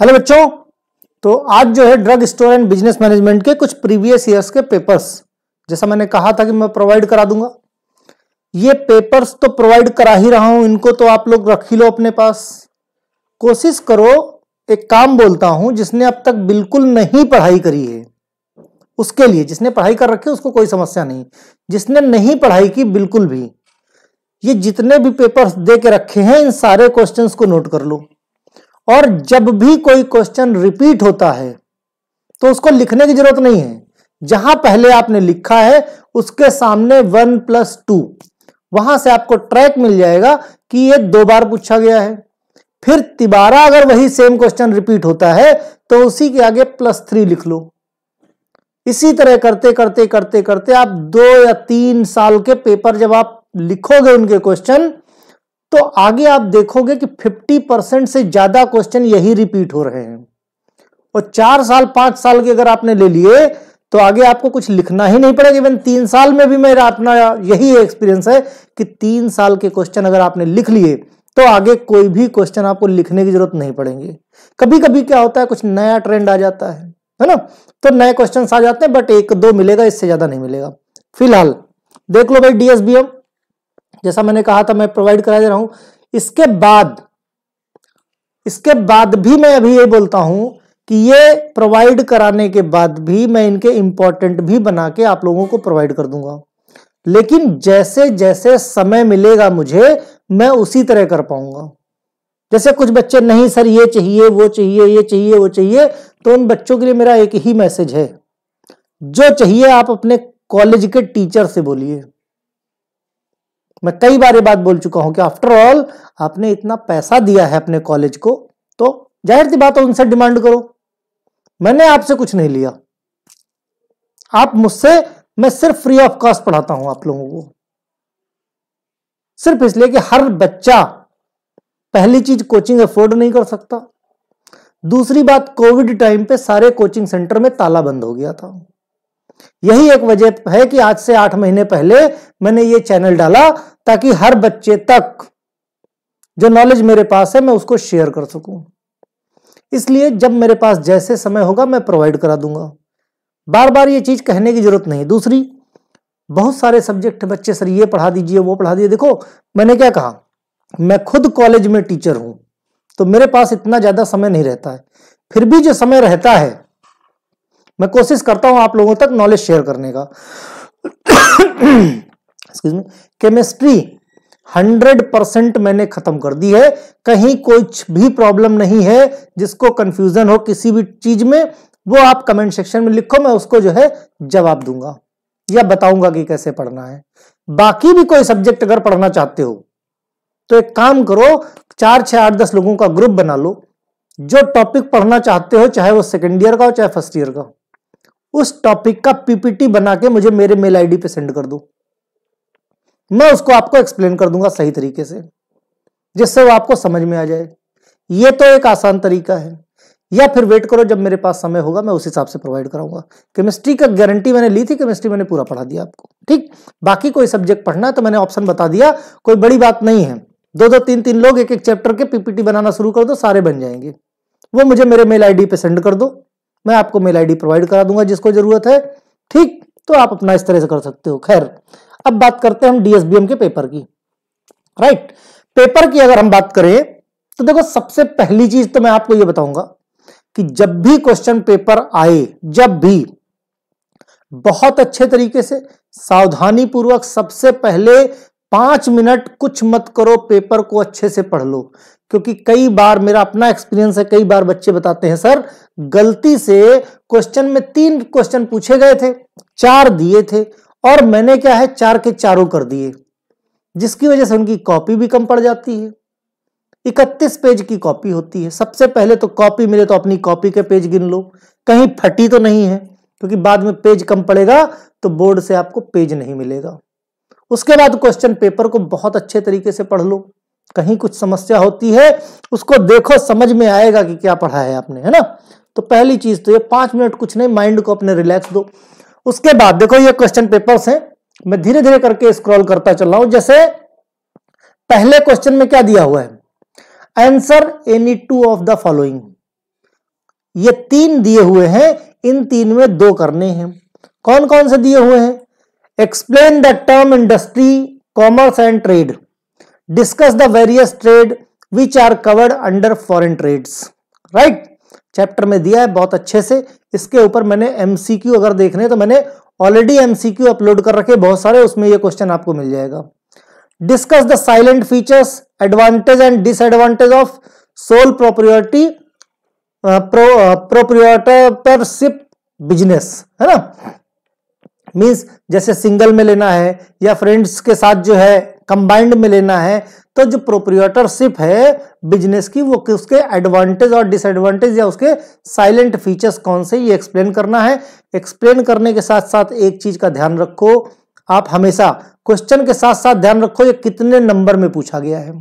Hello बच्चों तो आज जो है drug store and business management के कुछ प्रीवियस ईयर्स के पेपर्स जैसा मैंने कहा था कि मैं प्रोवाइड करा दूंगा ये पेपर्स तो प्रोवाइड करा ही रहा हूं इनको तो आप लोग रख ही लो अपने पास कोशिश करो एक काम बोलता हूं जिसने अब तक बिल्कुल नहीं पढ़ाई करी है उसके लिए जिसने पढ़ाई कर रखी है उसको कोई समस्या नहीं जिसने नहीं पढ़ाई की बिल्कुल भी ये जितने भी पेपर्स दे के रखे हैं इन सारे क्वेश्चंस को नोट कर लो और जब भी कोई क्वेश्चन रिपीट होता है तो उसको लिखने की जरूरत नहीं है जहां पहले आपने लिखा है उसके सामने वन प्लस टू वहां से आपको ट्रैक मिल जाएगा कि ये दो बार पूछा गया है फिर तिबारा अगर वही सेम क्वेश्चन रिपीट होता है तो उसी के आगे प्लस थ्री लिख लो इसी तरह करते करते करते करते आप दो या तीन साल के पेपर जब आप लिखोगे उनके क्वेश्चन तो आगे आप देखोगे कि 50 परसेंट से ज्यादा क्वेश्चन यही रिपीट हो रहे हैं और चार साल पांच साल के अगर आपने ले लिए तो आगे आपको कुछ लिखना ही नहीं पड़ेगा इवन तीन साल में भी मेरा अपना यही एक्सपीरियंस है कि तीन साल के क्वेश्चन अगर आपने लिख लिए तो आगे कोई भी क्वेश्चन आपको लिखने की जरूरत नहीं पड़ेंगे कभी कभी क्या होता है कुछ नया ट्रेंड आ जाता है है ना तो नए क्वेश्चन आ जाते हैं बट एक दो मिलेगा इससे ज्यादा नहीं मिलेगा फिलहाल देख लो भाई डीएसबीएम जैसा मैंने कहा था मैं प्रोवाइड करा दे रहा हूं इसके बाद इसके बाद भी मैं अभी ये बोलता हूं कि ये प्रोवाइड कराने के बाद भी मैं इनके इंपॉर्टेंट भी बना के आप लोगों को प्रोवाइड कर दूंगा लेकिन जैसे जैसे समय मिलेगा मुझे मैं उसी तरह कर पाऊंगा जैसे कुछ बच्चे नहीं सर ये चाहिए वो चाहिए ये चाहिए वो चाहिए तो उन बच्चों के लिए मेरा एक ही मैसेज है जो चाहिए आप अपने कॉलेज के टीचर से बोलिए मैं कई बार ये बात बोल चुका हूं कि आफ्टर ऑल आपने इतना पैसा दिया है अपने कॉलेज को तो जाहिर सी बात है उनसे डिमांड करो मैंने आपसे कुछ नहीं लिया आप मुझसे मैं सिर्फ फ्री ऑफ कॉस्ट पढ़ाता हूं आप लोगों को सिर्फ इसलिए कि हर बच्चा पहली चीज कोचिंग अफोर्ड नहीं कर सकता दूसरी बात कोविड टाइम पे सारे कोचिंग सेंटर में ताला बंद हो गया था यही एक वजह है कि आज से आठ महीने पहले मैंने ये चैनल डाला ताकि हर बच्चे तक जो नॉलेज मेरे पास है मैं उसको शेयर कर सकूं इसलिए जब मेरे पास जैसे समय होगा मैं प्रोवाइड करा दूंगा बार बार ये चीज़ कहने की जरूरत नहीं दूसरी बहुत सारे सब्जेक्ट बच्चे सर ये पढ़ा दीजिए वो पढ़ा दीजिए देखो मैंने क्या कहा मैं खुद कॉलेज में टीचर हूं तो मेरे पास इतना ज़्यादा समय नहीं रहता है फिर भी जो समय रहता है मैं कोशिश करता हूं आप लोगों तक नॉलेज शेयर करने का excuse me chemistry hundred percent मैंने खत्म कर दी है कहीं कुछ भी प्रॉब्लम नहीं है जिसको कंफ्यूजन हो किसी भी चीज में वो आप कमेंट सेक्शन में लिखो मैं उसको जो है जवाब दूंगा या बताऊंगा कि कैसे पढ़ना है बाकी भी कोई सब्जेक्ट अगर पढ़ना चाहते हो तो एक काम करो चार छह आठ दस लोगों का ग्रुप बना लो जो टॉपिक पढ़ना चाहते हो चाहे वो सेकेंड ईयर का हो चाहे फर्स्ट ईयर का उस टॉपिक का पीपीटी बना के मुझे मेरे मेल आईडी पे सेंड कर दो मैं उसको आपको एक्सप्लेन कर दूंगा सही तरीके से जिससे वो आपको समझ में आ जाए ये तो एक आसान तरीका है या फिर वेट करो जब मेरे पास समय होगा मैं उस हिसाब से प्रोवाइड कराऊंगा केमिस्ट्री का गारंटी मैंने ली थी केमिस्ट्री मैंने पूरा पढ़ा दिया आपको ठीक बाकी कोई सब्जेक्ट पढ़ना है तो मैंने ऑप्शन बता दिया कोई बड़ी बात नहीं है दो दो तीन तीन लोग एक एक चैप्टर के पीपीटी बनाना शुरू कर दो सारे बन जाएंगे वो मुझे मेरे मेल आई पे सेंड कर दो मैं आपको मेल आई प्रोवाइड करा दूंगा जिसको जरूरत है ठीक तो आप अपना इस तरह से कर सकते हो खैर अब बात करते हैं हम डीएसबीएम के पेपर की राइट पेपर की अगर हम बात करें तो देखो सबसे पहली चीज तो मैं आपको यह बताऊंगा कि जब भी क्वेश्चन पेपर आए जब भी बहुत अच्छे तरीके से सावधानी पूर्वक सबसे पहले पांच मिनट कुछ मत करो पेपर को अच्छे से पढ़ लो क्योंकि कई बार मेरा अपना एक्सपीरियंस है कई बार बच्चे बताते हैं सर गलती से क्वेश्चन में तीन क्वेश्चन पूछे गए थे चार दिए थे और मैंने क्या है चार के चारों कर दिए जिसकी वजह से उनकी कॉपी भी कम पड़ जाती है इकतीस पेज की कॉपी होती है सबसे पहले तो कॉपी मिले तो अपनी कॉपी के पेज गिन लो कहीं फटी तो नहीं है क्योंकि बाद में पेज कम पड़ेगा तो बोर्ड से आपको पेज नहीं मिलेगा उसके बाद क्वेश्चन पेपर को बहुत अच्छे तरीके से पढ़ लो कहीं कुछ समस्या होती है उसको देखो समझ में आएगा कि क्या पढ़ा है आपने है ना तो पहली चीज तो ये पांच मिनट कुछ नहीं माइंड को अपने रिलैक्स दो उसके बाद देखो ये क्वेश्चन पेपर्स हैं मैं धीरे धीरे करके स्क्रॉल करता चल रहा हूं जैसे पहले क्वेश्चन में क्या दिया हुआ है answer any two of the following ये तीन दिए हुए हैं इन तीन में दो करने हैं कौन कौन से दिए हुए हैं explain the term industry commerce and trade discuss the various trade which are covered under foreign trades right chapter में दिया है बहुत अच्छे से इसके ऊपर मैंने एमसीक्यू अगर देखने तो मैंने ऑलरेडी एमसीक्यू अपलोड कर रखे बहुत सारे उसमें ये क्वेश्चन आपको मिल जाएगा discuss the salient features advantage and disadvantage of sole proprietorship proprietorship business है ना मीन्स जैसे सिंगल में लेना है या फ्रेंड्स के साथ जो है कंबाइंड में लेना है तो जो प्रोप्रियटरशिप है बिजनेस की वो उसके एडवांटेज और डिसएडवांटेज या उसके साइलेंट फीचर्स कौन से ये एक्सप्लेन करना है एक्सप्लेन करने के साथ साथ एक चीज का ध्यान रखो आप हमेशा क्वेश्चन के साथ साथ ध्यान रखो ये कितने नंबर में पूछा गया है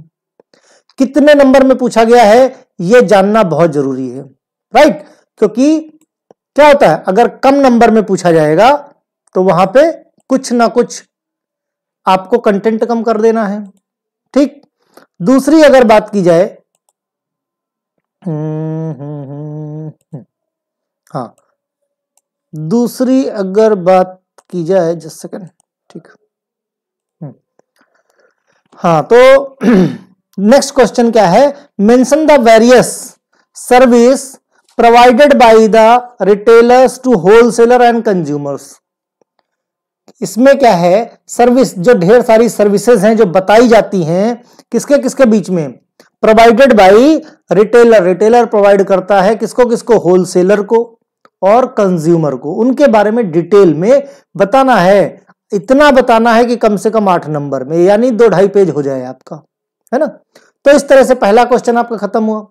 कितने नंबर में पूछा गया है ये जानना बहुत जरूरी है राइट क्योंकि क्या होता है अगर कम नंबर में पूछा जाएगा तो वहां पे कुछ ना कुछ आपको कंटेंट कम कर देना है ठीक दूसरी अगर बात की जाए हाँ दूसरी अगर बात की जाए जस्ट सेकंड ठीक हाँ तो नेक्स्ट क्वेश्चन क्या है mention the various service provided by the retailers to wholesaler and consumers इसमें क्या है सर्विस जो ढेर सारी सर्विसेज हैं जो बताई जाती हैं किसके किसके बीच में provided by retailer retailer provide करता है किसको किसको होलसेलर को और कंज्यूमर को उनके बारे में डिटेल में बताना है इतना बताना है कि कम से कम आठ नंबर में यानी दो ढाई पेज हो जाए आपका है ना तो इस तरह से पहला क्वेश्चन आपका खत्म हुआ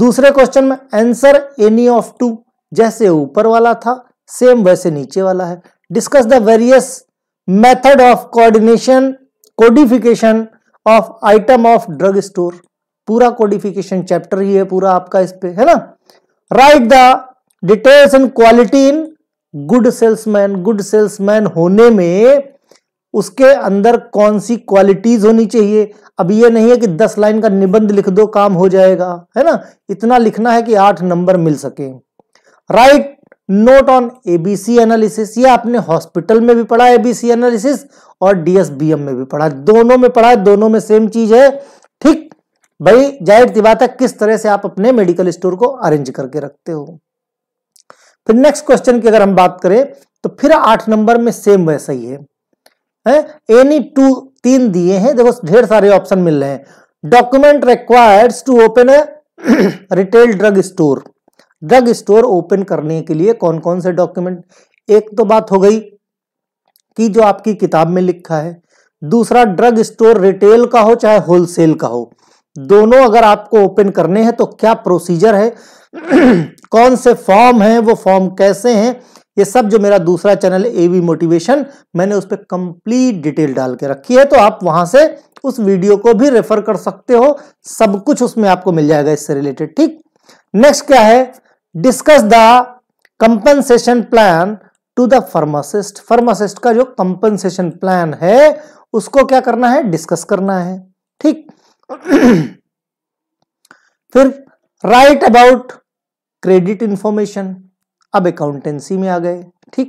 दूसरे क्वेश्चन में आंसर एनी ऑफ टू जैसे ऊपर वाला था सेम वैसे नीचे वाला है discuss the various method of coordination codification of item of drug store पूरा codification chapter ही है पूरा आपका इस पे है ना write the details and quality in good salesman good salesman होने में उसके अंदर कौन सी क्वालिटीज होनी चाहिए अब ये नहीं है कि दस लाइन का निबंध लिख दो काम हो जाएगा है ना इतना लिखना है कि आठ नंबर मिल सके write note on ABC analysis ये आपने हॉस्पिटल में भी पढ़ा एबीसी एनालिसिस और डीएसबीएम में भी पढ़ा दोनों में पढ़ा दोनों में सेम चीज है ठीक भाई जाहिर सी बात है किस तरह से आप अपने मेडिकल स्टोर को अरेंज करके रखते हो फिर नेक्स्ट क्वेश्चन की अगर हम बात करें तो फिर आठ नंबर में सेम वैसा ही है, है? एनी टू तीन दिए हैं देखो ढेर सारे ऑप्शन मिल रहे हैं document required to open a retail drug store drug store open करने के लिए कौन कौन से डॉक्यूमेंट एक तो बात हो गई कि जो आपकी किताब में लिखा है दूसरा ड्रग स्टोर रिटेल का हो चाहे होलसेल का हो दोनों अगर आपको ओपन करने हैं तो क्या प्रोसीजर है कौन से फॉर्म हैं वो फॉर्म कैसे हैं ये सब जो मेरा दूसरा चैनल एवी मोटिवेशन मैंने उस पर कंप्लीट डिटेल डाल के रखी है तो आप वहां से उस वीडियो को भी रेफर कर सकते हो सब कुछ उसमें आपको मिल जाएगा इससे रिलेटेड ठीक नेक्स्ट क्या है discuss the compensation plan to the pharmacist pharmacist का जो कंपनसेशन प्लान है उसको क्या करना है डिस्कस करना है ठीक फिर राइट अबाउट क्रेडिट इंफॉर्मेशन अब अकाउंटेंसी में आ गए ठीक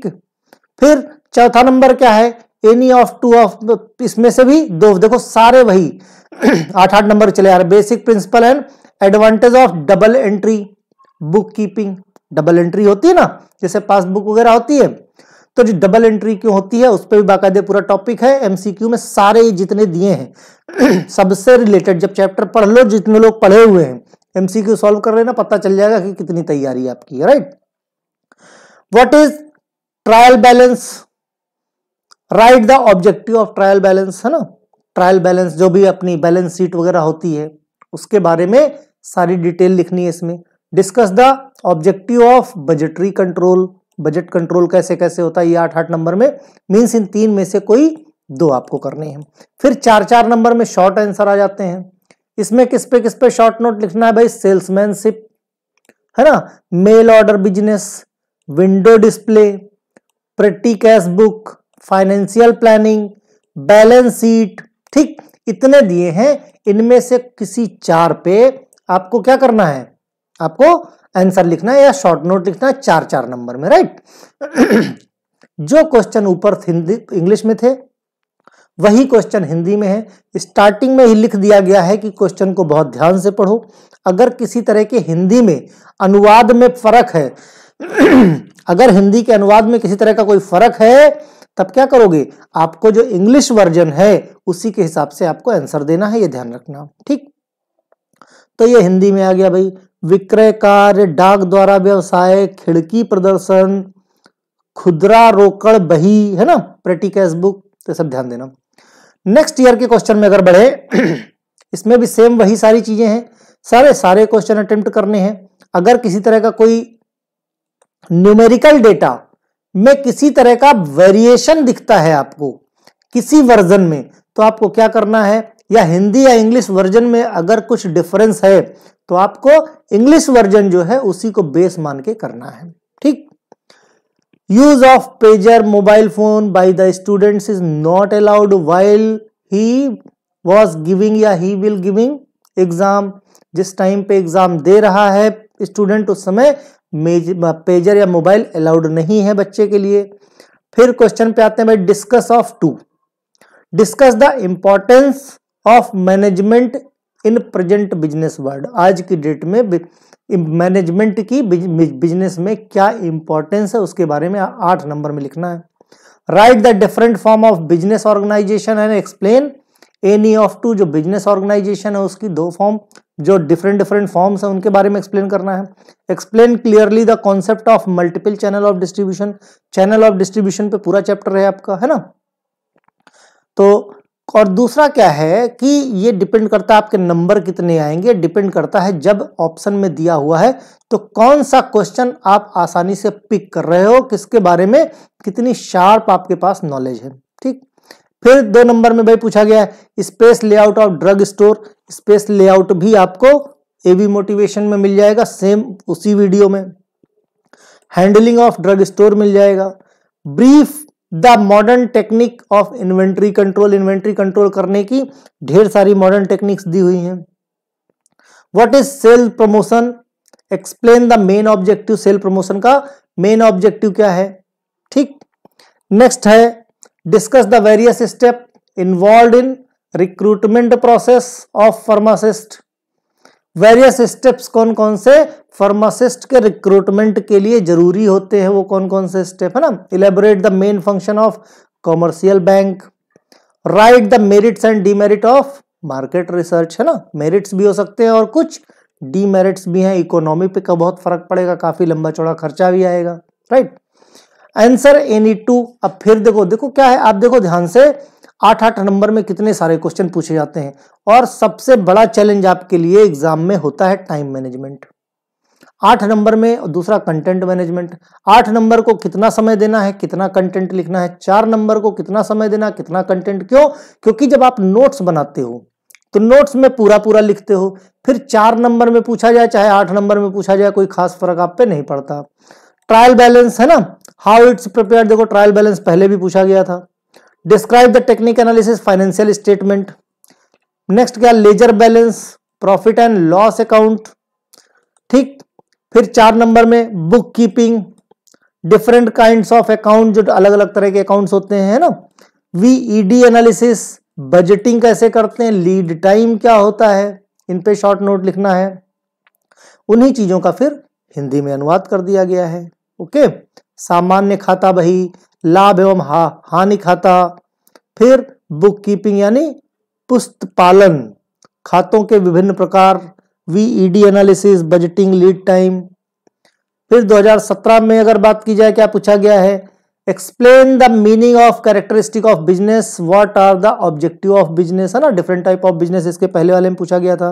फिर चौथा नंबर क्या है एनी ऑफ टू ऑफ इसमें से भी दो देखो सारे वही आठ आठ नंबर चले आ रहे basic principle and advantage of double entry book keeping double entry होती है ना जैसे पासबुक वगैरह होती है तो जो डबल एंट्री क्यों होती है उस पर भी बाकायदे पूरा टॉपिक है एमसीक्यू में सारे जितने दिए हैं सबसे रिलेटेड जब चैप्टर पढ़ लो जितने लोग पढ़े हुए हैं एमसीक्यू सॉल्व कर लेना पता चल जाएगा कि कितनी तैयारी आपकी है right what is trial balance right the objective of trial balance है ना ट्रायल बैलेंस जो भी अपनी बैलेंस शीट वगैरह होती है उसके बारे में सारी डिटेल लिखनी है इसमें discuss the objective of budgetary control budget control कैसे कैसे होता है ये आठ आठ नंबर में मीन्स इन तीन में से कोई दो आपको करने हैं फिर चार चार नंबर में शॉर्ट आंसर आ जाते हैं इसमें किस पे किस पे शॉर्ट नोट लिखना है भाई सेल्समैनशिप है ना mail order business window display petty cash book financial planning balance sheet ठीक इतने दिए हैं इनमें से किसी चार पे आपको क्या करना है आपको आंसर लिखना है या शॉर्ट नोट लिखना है चार चार नंबर में राइट जो क्वेश्चन ऊपर हिंदी इंग्लिश में थे वही क्वेश्चन हिंदी में है स्टार्टिंग में ही लिख दिया गया है कि क्वेश्चन को बहुत ध्यान से पढ़ो अगर किसी तरह के हिंदी में अनुवाद में फर्क है अगर हिंदी के अनुवाद में किसी तरह का कोई फर्क है तब क्या करोगे आपको जो इंग्लिश वर्जन है उसी के हिसाब से आपको आंसर देना है ये ध्यान रखना ठीक तो ये हिंदी में आ गया भाई विक्रय कार्य डाक द्वारा व्यवसाय खिड़की प्रदर्शन खुदरा रोकड़ बही है ना प्रेटी कैश बुक तो सब ध्यान देना नेक्स्ट ईयर के क्वेश्चन में अगर बढ़े इसमें भी सेम वही सारी चीजें हैं सारे सारे क्वेश्चन अटेम्प्ट करने हैं अगर किसी तरह का कोई न्यूमेरिकल डेटा में किसी तरह का वेरिएशन दिखता है आपको किसी वर्जन में तो आपको क्या करना है या हिंदी या इंग्लिश वर्जन में अगर कुछ डिफरेंस है तो आपको इंग्लिश वर्जन जो है उसी को बेस मान के करना है ठीक use of pager mobile phone by the student is not allowed while he was giving या ही विल गिविंग एग्जाम जिस टाइम पे एग्जाम दे रहा है स्टूडेंट उस समय पेजर या मोबाइल अलाउड नहीं है बच्चे के लिए फिर क्वेश्चन पे आते हैं भाई discuss of to discuss the importance of management in present business world आज की डेट में मैनेजमेंट की बिजनेस में क्या इंपॉर्टेंस है उसके बारे में आठ नंबर में लिखना है write the different form of business organisation and explain any of two जो बिजनेस ऑर्गेनाइजेशन है उसकी दो फॉर्म जो डिफरेंट डिफरेंट फॉर्म्स हैं उनके बारे में एक्सप्लेन करना है explain clearly the concept of multiple channel of distribution channel of distribution पे पूरा चैप्टर है आपका है ना और दूसरा क्या है कि ये डिपेंड करता है आपके नंबर कितने आएंगे डिपेंड करता है जब ऑप्शन में दिया हुआ है तो कौन सा क्वेश्चन आप आसानी से पिक कर रहे हो किसके बारे में कितनी शार्प आपके पास नॉलेज है ठीक फिर दो नंबर में भाई पूछा गया है space layout of drug store space layout भी आपको एवी मोटिवेशन में मिल जाएगा सेम उसी वीडियो में हैंडलिंग ऑफ ड्रग स्टोर मिल जाएगा brief the modern technique of inventory control inventory control करने की ढेर सारी मॉडर्न टेक्निक्स दी हुई हैं what is sale promotion explain the main objective sale promotion का मेन ऑब्जेक्टिव क्या है ठीक नेक्स्ट है discuss the various step involve in recruitment process of pharmacist various steps कौन कौन से फार्मासिस्ट के रिक्रूटमेंट के लिए जरूरी होते हैं वो कौन कौन से स्टेप है ना elaborate the main function of commercial bank right the merits and demerit of market research है ना मेरिट्स भी हो सकते हैं और कुछ डीमेरिट्स भी हैं इकोनॉमी पे का बहुत फर्क पड़ेगा काफी लंबा चौड़ा खर्चा भी आएगा राइट आंसर एनी टू अब फिर देखो देखो क्या है आप देखो ध्यान से आठ आठ नंबर में कितने सारे क्वेश्चन पूछे जाते हैं और सबसे बड़ा चैलेंज आपके लिए एग्जाम में होता है टाइम मैनेजमेंट आठ नंबर में और दूसरा कंटेंट मैनेजमेंट आठ नंबर को कितना समय देना है कितना कंटेंट लिखना है चार नंबर को कितना समय देना कितना कंटेंट क्यों क्योंकि जब आप नोट्स बनाते हो तो नोट्स में पूरा पूरा लिखते हो फिर चार नंबर में पूछा जाए चाहे आठ नंबर में पूछा जाए कोई खास फर्क आप पे नहीं पड़ता ट्रायल बैलेंस है ना हाउ इट्स प्रिपेयर देखो ट्रायल बैलेंस पहले भी पूछा गया था describe the technique analysis financial statement next क्या ledger balance profit and loss account ठीक फिर चार नंबर में book keeping different kind of account जो अलग अलग तरह के अकाउंट्स होते हैं ना वीईडी एनालिसिस बजटिंग कैसे करते हैं लीड टाइम क्या होता है इन पे शॉर्ट नोट लिखना है उन्हीं चीजों का फिर हिंदी में अनुवाद कर दिया गया है ओके सामान्य खाता बही लाभ एवं हा हानि खाता फिर बुक कीपिंग यानी पुस्त पालन खातों के विभिन्न प्रकार VED analysis budgeting lead time फिर 2017 में अगर बात की जाए क्या पूछा गया है explain the meaning of characteristic of business what are the objective of business है ना डिफरेंट टाइप ऑफ बिजनेस इसके पहले वाले में पूछा गया था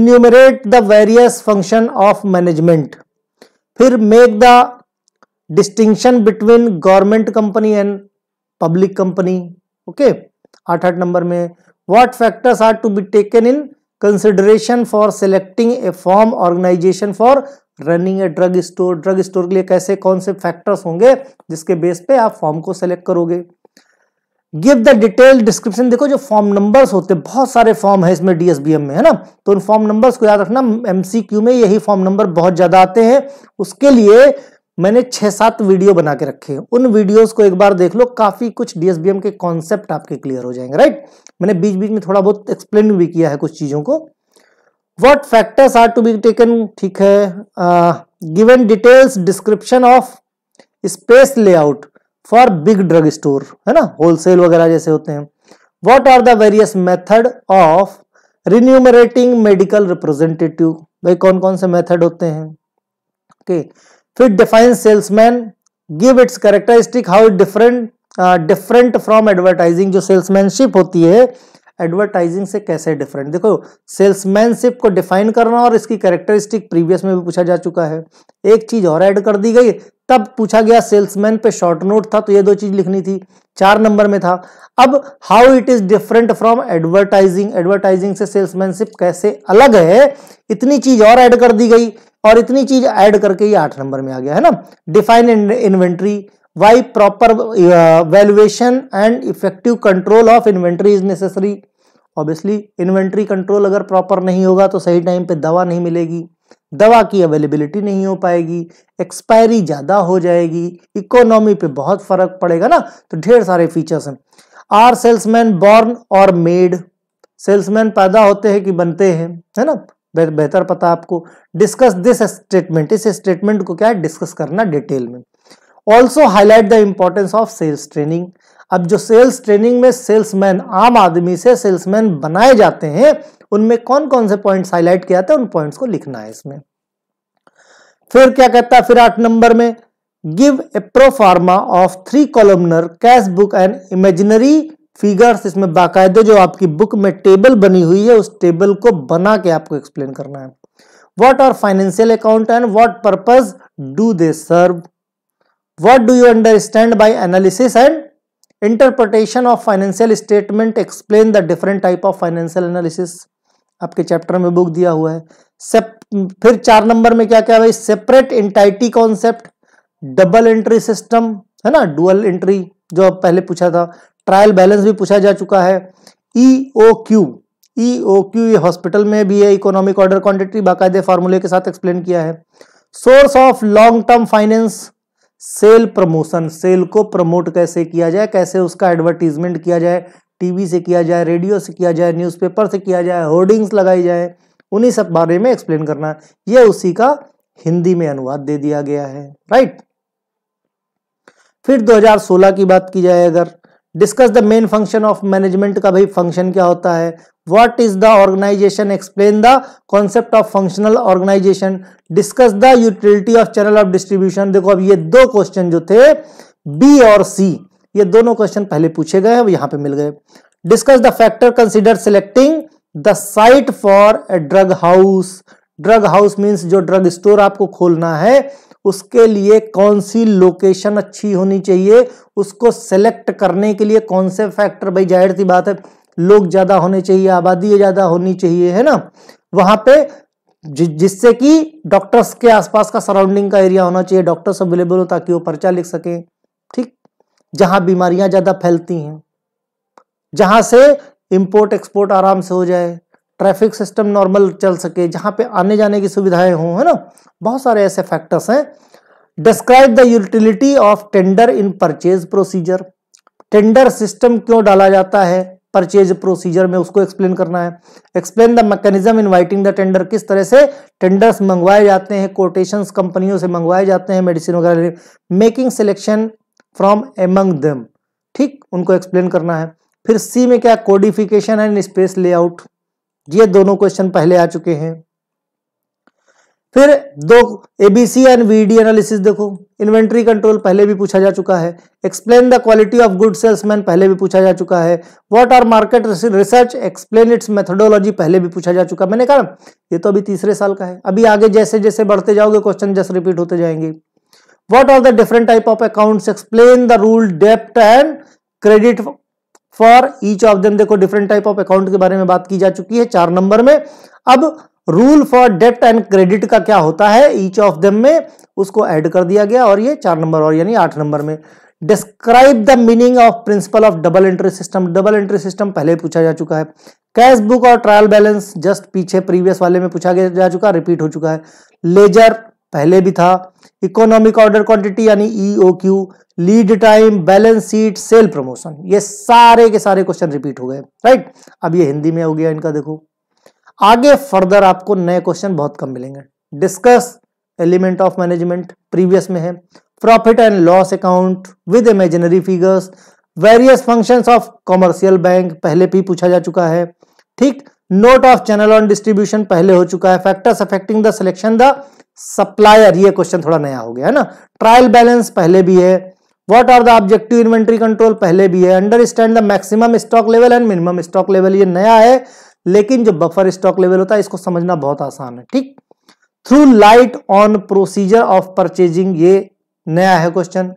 enumerate the various function of management फिर make the distinction between government company and public company okay आठ आठ नंबर में what factors are to be taken in consideration for selecting a form organisation for running a drug store drug store के लिए कैसे कौन से factors होंगे जिसके बेस पे आप फॉर्म को सेलेक्ट करोगे गिव द डिटेल डिस्क्रिप्शन देखो जो फॉर्म नंबर्स होते हैं बहुत सारे फॉर्म है इसमें डीएसबीएम में है ना तो उन फॉर्म नंबर्स को याद रखना एमसीक्यू में यही फॉर्म नंबर बहुत ज्यादा आते हैं उसके लिए मैंने छह सात वीडियो बना के रखे हैं उन वीडियोस को एक बार देख लो काफ़ी कुछ डीएसबीएम के कॉन्सेप्ट आपके क्लियर हो जाएंगे राइट मैंने बीच बीच में थोड़ा बहुत एक्सप्लेन भी किया है कुछ चीज़ों को what factors are to be taken ठीक है given details description of space layout for big drug store है ना होलसेल वगैरह जैसे होते हैं what are the various method of remunerating medical representative भाई कौन कौन से मेथड होते हैं ओके okay. फिर define salesman give its characteristic how different different from advertising जो सेल्समैनशिप होती है एडवर्टाइजिंग से कैसे डिफरेंट देखो सेल्समैनशिप को डिफाइन करना और इसकी कैरेक्टरिस्टिक प्रीवियस में भी पूछा जा चुका है एक चीज और ऐड कर दी गई तब पूछा गया सेल्समैन पे शॉर्ट नोट था तो ये दो चीज लिखनी थी चार नंबर में था अब how it is different from advertising advertising से सेल्समैनशिप कैसे अलग है इतनी चीज और ऐड कर दी गई और इतनी चीज ऐड करके ये आठ नंबर में आ गया है ना define inventory why proper valuation and effective control of inventory is necessary obviously inventory control अगर प्रॉपर नहीं होगा तो सही टाइम पे दवा नहीं मिलेगी दवा की अवेलेबिलिटी नहीं हो पाएगी एक्सपायरी ज़्यादा हो जाएगी इकोनॉमी पे बहुत फर्क पड़ेगा ना तो ढेर सारे फीचर्स हैं आर सेल्समैन बॉर्न और मेड सेल्समैन पैदा होते हैं कि बनते हैं है ना बेहतर पता आपको डिस्कस दिस स्टेटमेंट इस स्टेटमेंट को क्या है डिस्कस करना डिटेल में also highlight the importance of sales training अब जो सेल्स ट्रेनिंग में सेल्समैन आम आदमी से सेल्समैन बनाए जाते हैं उनमें कौन कौन से पॉइंट्स हाईलाइट किया जाता है उन पॉइंट्स को लिखना है इसमें फिर क्या कहता है फिर आठ नंबर में give a proforma of three columnar cash book and imaginary figures इसमें बाकायदे जो आपकी बुक में टेबल बनी हुई है उस टेबल को बना के आपको एक्सप्लेन करना है what are financial account and what purpose do they serve what do you understand by analysis and interpretation of financial statement explain the different type of financial analysis आपके चैप्टर में book दिया हुआ है सेप, फिर चार number में क्या क्या भाई separate entity concept double entry system है ना डुअल एंट्री जो पहले पूछा था ट्रायल बैलेंस भी पूछा जा चुका है E O Q E O Q ये हॉस्पिटल में भी है इकोनॉमिक ऑर्डर क्वांटिटी बाकायदे फार्मूले के साथ एक्सप्लेन किया है source of long term finance sale promotion sale को प्रमोट कैसे किया जाए कैसे उसका एडवर्टीजमेंट किया जाए टीवी से किया जाए रेडियो से किया जाए न्यूज़पेपर से किया जाए होर्डिंग्स लगाई जाए उन्हीं सब बारे में एक्सप्लेन करना यह उसी का हिंदी में अनुवाद दे दिया गया है राइट फिर 2016 की बात की जाए अगर discuss the main function of management का भाई फंक्शन क्या होता है what is the organisation explain the concept of functional organisation discuss the utility of channel of distribution देखो अब ये दो क्वेश्चन जो थे बी और सी ये दोनों क्वेश्चन पहले पूछे गए हैं यहां पे मिल गए discuss the factor consider selecting the site for a drug house drug house means जो ड्रग स्टोर आपको खोलना है उसके लिए कौन सी लोकेशन अच्छी होनी चाहिए उसको सेलेक्ट करने के लिए कौन से फैक्टर भाई जाहिर सी बात है लोग ज़्यादा होने चाहिए आबादी ज़्यादा होनी चाहिए है ना वहां पे जिससे कि डॉक्टर्स के आसपास का सराउंडिंग का एरिया होना चाहिए डॉक्टर्स अवेलेबल हो ताकि वो पर्चा लिख सकें ठीक जहां बीमारियां ज़्यादा फैलती हैं जहां से इम्पोर्ट एक्सपोर्ट आराम से हो जाए ट्रैफिक सिस्टम नॉर्मल चल सके जहाँ पे आने जाने की सुविधाएं हों है ना बहुत सारे ऐसे फैक्टर्स हैं describe the utility of tender in purchase procedure tender system क्यों डाला जाता है परचेज प्रोसीजर में उसको एक्सप्लेन करना है explain the mechanism inviting the tender किस तरह से टेंडर्स मंगवाए जाते हैं कोटेशन कंपनियों से मंगवाए जाते हैं मेडिसिन वगैरह मेकिंग सिलेक्शन फ्रॉम एमंग दम ठीक उनको एक्सप्लेन करना है फिर सी में क्या कोडिफिकेशन एंड स्पेस लेआउट ये दोनों क्वेश्चन पहले आ चुके हैं फिर दो एबीसी एंड वीडी एनालिसिस देखो इन्वेंट्री कंट्रोल पहले भी पूछा जा चुका है explain the quality of good salesman पहले भी पूछा जा चुका है what are market research explain its methodology पहले भी पूछा जा चुका मैंने कहा ये तो अभी तीसरे साल का है अभी आगे जैसे जैसे बढ़ते जाओगे क्वेश्चन जैसे रिपीट होते जाएंगे what are the different type of account explain the rule debit and credit for each of them देखो डिफरेंट टाइप ऑफ अकाउंट के बारे में बात की जा चुकी है चार नंबर में अब rule for debit and credit का क्या होता है ईच ऑफ देम में उसको ऐड कर दिया गया और ये चार नंबर और यानी आठ नंबर में describe the meaning of principle of double entry system double entry system पहले पूछा जा चुका है कैश बुक और ट्रायल बैलेंस जस्ट पीछे प्रीवियस वाले में पूछा गया जा चुका रिपीट हो चुका है लेजर पहले भी था इकोनॉमिक ऑर्डर क्वांटिटी यानी E O Q lead time balance sheet sale promotion ये सारे के सारे क्वेश्चन रिपीट हो गए राइट अब ये हिंदी में हो गया इनका देखो आगे फर्दर आपको नए क्वेश्चन बहुत कम मिलेंगे discuss element of management previous में है profit and loss account with imaginary figures various function of commercial bank पहले भी पूछा जा चुका है ठीक note of channel on distribution पहले हो चुका है factors affecting the selection the supplier ये क्वेश्चन थोड़ा नया हो गया है ना ट्रायल बैलेंस पहले भी है what are the objective inventory control पहले भी है understand the maximum stock level and minimum stock level ये नया है लेकिन जो बफर स्टॉक लेवल होता है इसको समझना बहुत आसान है ठीक throw light on procedure of purchasing ये नया है क्वेश्चन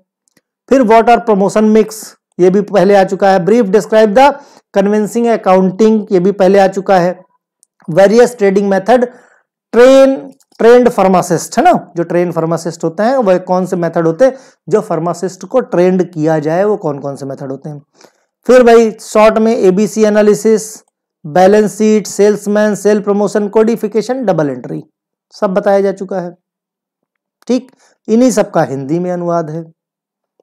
फिर व्हाट आर प्रमोशन मिक्स ये भी पहले आ चुका है brief describe the convincing accounting ये भी पहले आ चुका है various trading method train trend pharmacist है ना जो ट्रेंड फार्मासिस्ट होते हैं वह कौन से मेथड होते हैं जो फार्मासिस्ट को ट्रेंड किया जाए वो कौन कौन से मेथड होते हैं फिर भाई शॉर्ट में ABC analysis balance sheet salesman sale promotion codification double entry सब बताया जा चुका है ठीक इन्हीं सब का हिंदी में अनुवाद है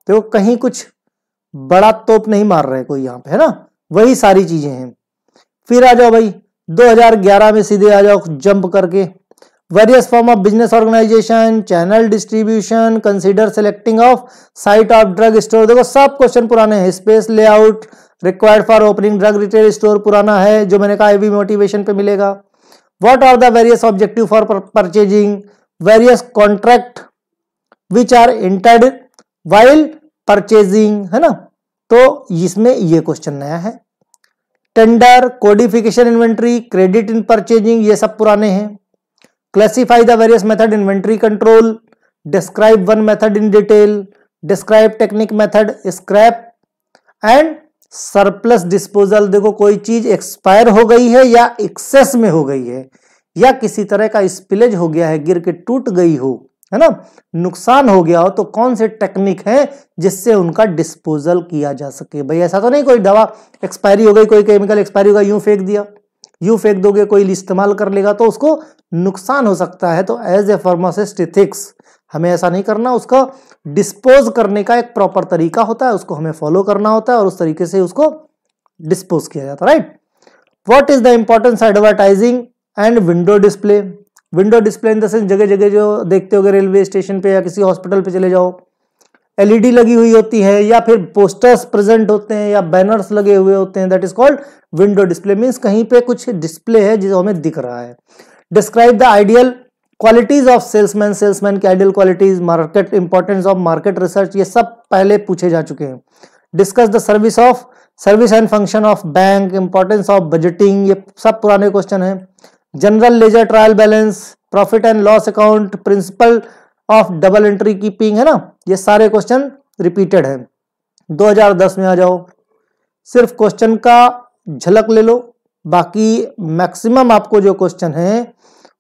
तो कहीं कुछ बड़ा तोप नहीं मार रहे कोई यहाँ पे है ना वही सारी चीजें हैं फिर आ जाओ भाई 2011 में सीधे आ जाओ जंप करके various form of business organisation channel distribution consider selecting of site of drug store देखो सब क्वेश्चन पुराने हैं space layout required for opening drug retail store पुराना है जो मैंने कहा भी मोटिवेशन पे मिलेगा what are the various objective for purchasing various contract which are entered while purchasing है ना तो इसमें ये क्वेश्चन नया है tender codification inventory credit in purchasing ये सब पुराने हैं classify the various method inventory control describe one method in detail describe technique method scrap and surplus disposal देखो कोई चीज एक्सपायर हो गई है या एक्सेस में हो गई है या किसी तरह का स्पिलेज हो गया है गिर के टूट गई हो है ना नुकसान हो गया हो तो कौन से टेक्निक है जिससे उनका डिस्पोजल किया जा सके भाई ऐसा तो नहीं कोई दवा एक्सपायरी हो गई कोई केमिकल एक्सपायरी हो गया यूं फेंक दिया यूँ फेंक दोगे कोई इस्तेमाल कर लेगा तो उसको नुकसान हो सकता है तो एज ए फार्मासिस्ट इथिक्स हमें ऐसा नहीं करना उसका डिस्पोज करने का एक प्रॉपर तरीका होता है उसको हमें फॉलो करना होता है और उस तरीके से उसको डिस्पोज किया जाता है right what is the importance advertising and window display window display in the sense जगह जगह जो देखते हो रेलवे स्टेशन पे या किसी हॉस्पिटल पे चले जाओ एलईडी लगी हुई होती है या फिर पोस्टर्स प्रेजेंट होते हैं या बैनर्स लगे हुए होते हैं that is called window display means कहीं पे कुछ डिस्प्ले है जिसे हमें दिख रहा है describe the ideal qualities of salesman salesman की ideal qualities market importance of market research ये सब पहले पूछे जा चुके हैं discuss the service of service and function of bank importance of budgeting ये सब पुराने क्वेश्चन है general ledger trial balance profit and loss account principle of double entry keeping है ना ये सारे क्वेश्चन रिपीटेड हैं 2010 में आ जाओ सिर्फ क्वेश्चन का झलक ले लो बाकी मैक्सिमम आपको जो क्वेश्चन है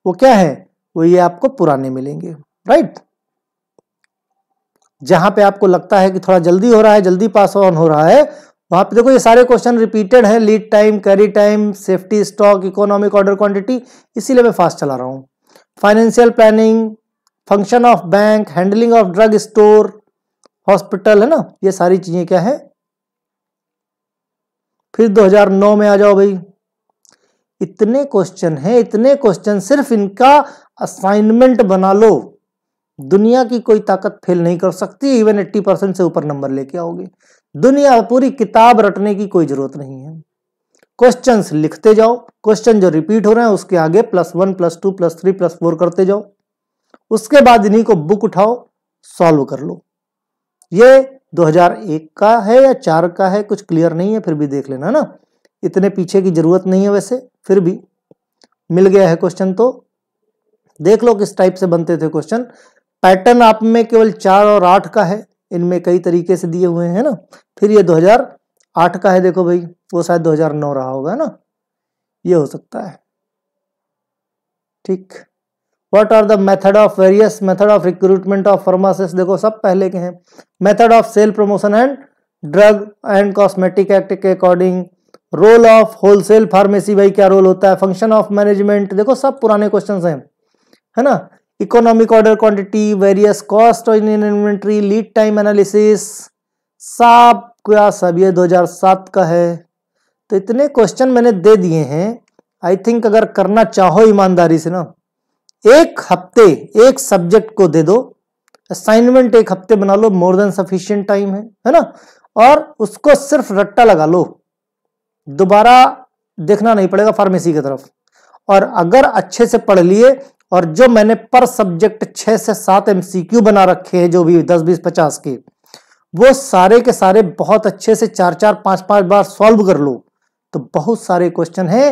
वो क्या है वो ये आपको पुराने मिलेंगे राइट जहां पे आपको लगता है कि थोड़ा जल्दी हो रहा है जल्दी पास ऑन हो रहा है वहां पे देखो ये सारे क्वेश्चन रिपीटेड हैं lead time carry time safety stock economic order quantity इसीलिए मैं फास्ट चला रहा हूं financial planning function of bank handling of drug store hospital है ना ये सारी चीजें क्या है फिर 2009 में आ जाओ भाई इतने क्वेश्चन हैं इतने क्वेश्चन सिर्फ इनका असाइनमेंट बना लो दुनिया की कोई ताकत फेल नहीं कर सकती इवन 80 परसेंट से ऊपर नंबर लेके आओगे दुनिया पूरी किताब रटने की कोई जरूरत नहीं है क्वेश्चंस लिखते जाओ क्वेश्चन जो रिपीट हो रहे हैं उसके आगे plus one plus two plus three plus four करते जाओ उसके बाद इन्हीं को बुक उठाओ सॉल्व कर लो ये 2001 का है या चार का है कुछ क्लियर नहीं है फिर भी देख लेना ना इतने पीछे की जरूरत नहीं है वैसे फिर भी मिल गया है क्वेश्चन तो देख लो किस टाइप से बनते थे क्वेश्चन पैटर्न आप में केवल चार और आठ का है इनमें कई तरीके से दिए हुए हैं ना फिर ये 2008 का है देखो भाई वो शायद 2009 रहा होगा ना ये हो सकता है ठीक what are the method of various method of recruitment of pharmacist देखो सब पहले के हैं method of sale promotion and drug and cosmetic act के according role of wholesale pharmacy भाई क्या रोल होता है फंक्शन ऑफ मैनेजमेंट देखो सब पुराने क्वेश्चन हैं है ना economic order quantity various cost in inventory lead time analysis सब क्या सब ये 2007 का है तो इतने क्वेश्चन मैंने दे दिए हैं आई थिंक अगर करना चाहो ईमानदारी से ना एक हफ्ते एक सब्जेक्ट को दे दो असाइनमेंट एक हफ्ते बना लो मोर देन सफिशियंट टाइम है है ना और उसको सिर्फ रट्टा लगा लो दोबारा देखना नहीं पड़ेगा फार्मेसी की तरफ और अगर अच्छे से पढ़ लिए और जो मैंने पर सब्जेक्ट छः से सात एमसीक्यू बना रखे हैं जो भी दस बीस पचास के वो सारे के सारे बहुत अच्छे से चार चार पांच पांच बार सॉल्व कर लो तो बहुत सारे क्वेश्चन हैं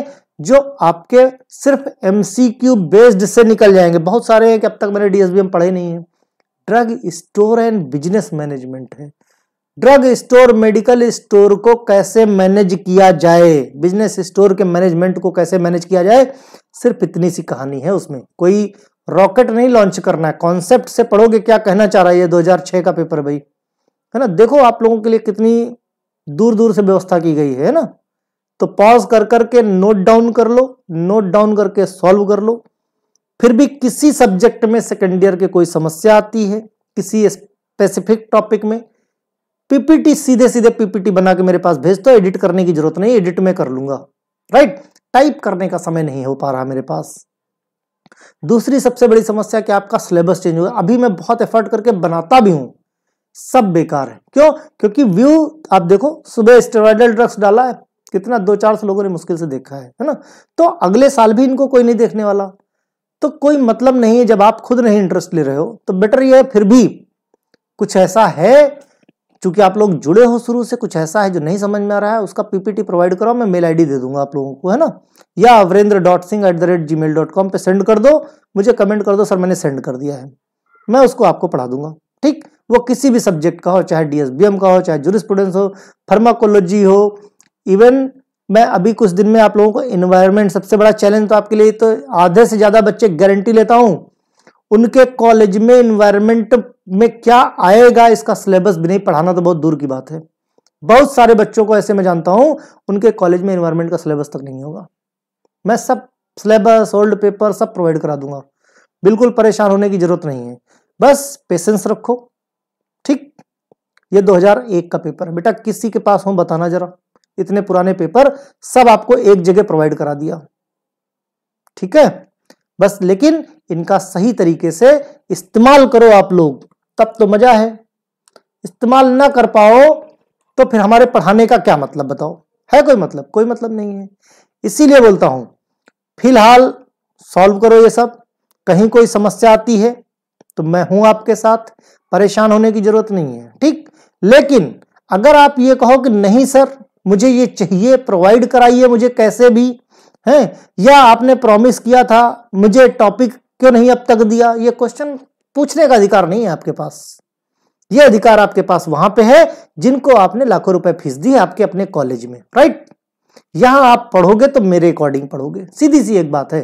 जो आपके सिर्फ एमसीक्यू बेस्ड से निकल जाएंगे बहुत सारे हैं कि अब तक मैंने डीएसबीएम पढ़े नहीं है drug store and business management है ड्रग स्टोर मेडिकल स्टोर को कैसे मैनेज किया जाए बिजनेस स्टोर के मैनेजमेंट को कैसे मैनेज किया जाए सिर्फ इतनी सी कहानी है उसमें कोई रॉकेट नहीं लॉन्च करना है कॉन्सेप्ट से पढ़ोगे क्या कहना चाह रहा है ये 2006 का पेपर भाई है ना देखो आप लोगों के लिए कितनी दूर दूर से व्यवस्था की गई है ना तो पॉज कर करके नोट डाउन कर लो नोट डाउन करके सॉल्व कर लो फिर भी किसी सब्जेक्ट में सेकेंड ईयर के कोई समस्या आती है किसी स्पेसिफिक टॉपिक में पीपीटी सीधे सीधे पीपीटी बना के मेरे पास भेज दो तो, एडिट करने की जरूरत नहीं एडिट में कर लूंगा राइट टाइप करने का समय नहीं हो पा रहा मेरे पास दूसरी सबसे बड़ी समस्या कि आपका सिलेबस चेंज हुआ अभी मैं बहुत एफर्ट करके बनाता भी हूं सब बेकार है क्यों क्योंकि व्यू आप देखो सुबह स्टेरॉइडल ड्रग्स डाला है कितना दो चार सौ लोगों ने मुश्किल से देखा है है ना तो अगले साल भी इनको कोई नहीं देखने वाला तो कोई मतलब नहीं है जब आप खुद नहीं इंटरेस्ट ले रहे हो तो बेटर ये है फिर भी कुछ ऐसा है क्योंकि आप लोग जुड़े हो शुरू से कुछ ऐसा है जो नहीं समझ में आ रहा है उसका पीपीटी प्रोवाइड करो मैं मेल आईडी दे दूंगा आप लोगों को है ना या Avrendra dot Singh at the rate gmail dot com पर सेंड कर दो मुझे कमेंट कर दो सर मैंने सेंड कर दिया है मैं उसको आपको पढ़ा दूंगा ठीक वो किसी भी सब्जेक्ट का हो चाहे डीएसबीएम का हो चाहे जुरिस्प्रूडेंस हो फार्माकोलॉजी हो इवन मैं अभी कुछ दिन में आप लोगों को इन्वायरमेंट सबसे बड़ा चैलेंज तो आपके लिए तो आधे से ज़्यादा बच्चे गारंटी लेता हूँ उनके कॉलेज में इन्वायरमेंट में क्या आएगा इसका सिलेबस भी नहीं पढ़ाना तो बहुत दूर की बात है बहुत सारे बच्चों को ऐसे मैं जानता हूँ उनके कॉलेज में इन्वायरमेंट का सिलेबस तक नहीं होगा मैं सब सिलेबस ओल्ड पेपर सब प्रोवाइड करा दूंगा बिल्कुल परेशान होने की जरूरत नहीं है बस पेशेंस रखो ठीक ये 2001 का पेपर बेटा किसी के पास हो बताना जरा इतने पुराने पेपर सब आपको एक जगह प्रोवाइड करा दिया ठीक है बस लेकिन इनका सही तरीके से इस्तेमाल करो आप लोग तब तो मजा है इस्तेमाल ना कर पाओ तो फिर हमारे पढ़ाने का क्या मतलब बताओ है कोई मतलब कोई मतलब नहीं है इसीलिए बोलता हूं फिलहाल सॉल्व करो ये सब कहीं कोई समस्या आती है तो मैं हूं आपके साथ परेशान होने की जरूरत नहीं है ठीक लेकिन अगर आप ये कहो कि नहीं सर मुझे ये चाहिए प्रोवाइड कराइए मुझे कैसे भी है या आपने प्रॉमिस किया था मुझे टॉपिक क्यों नहीं अब तक दिया ये क्वेश्चन पूछने का अधिकार नहीं है आपके पास ये अधिकार आपके पास वहां पे है जिनको आपने लाखों रुपए फीस दी है आपके अपने कॉलेज में राइट यहां आप पढ़ोगे तो मेरे अकॉर्डिंग पढ़ोगे सीधी सी एक बात है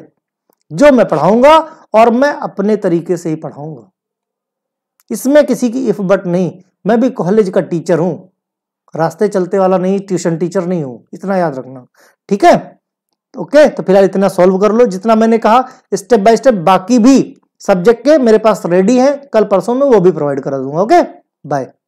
जो मैं पढ़ाऊंगा और मैं अपने तरीके से ही पढ़ाऊंगा इसमें किसी की इफ बट नहीं मैं भी कॉलेज का टीचर हूं रास्ते चलते वाला नहीं ट्यूशन टीचर नहीं हूँ इतना याद रखना ठीक है ओके तो फिलहाल इतना सॉल्व कर लो जितना मैंने कहा स्टेप बाय स्टेप बाकी भी सब्जेक्ट के मेरे पास रेडी हैं कल परसों में वो भी प्रोवाइड करा दूंगा ओके बाय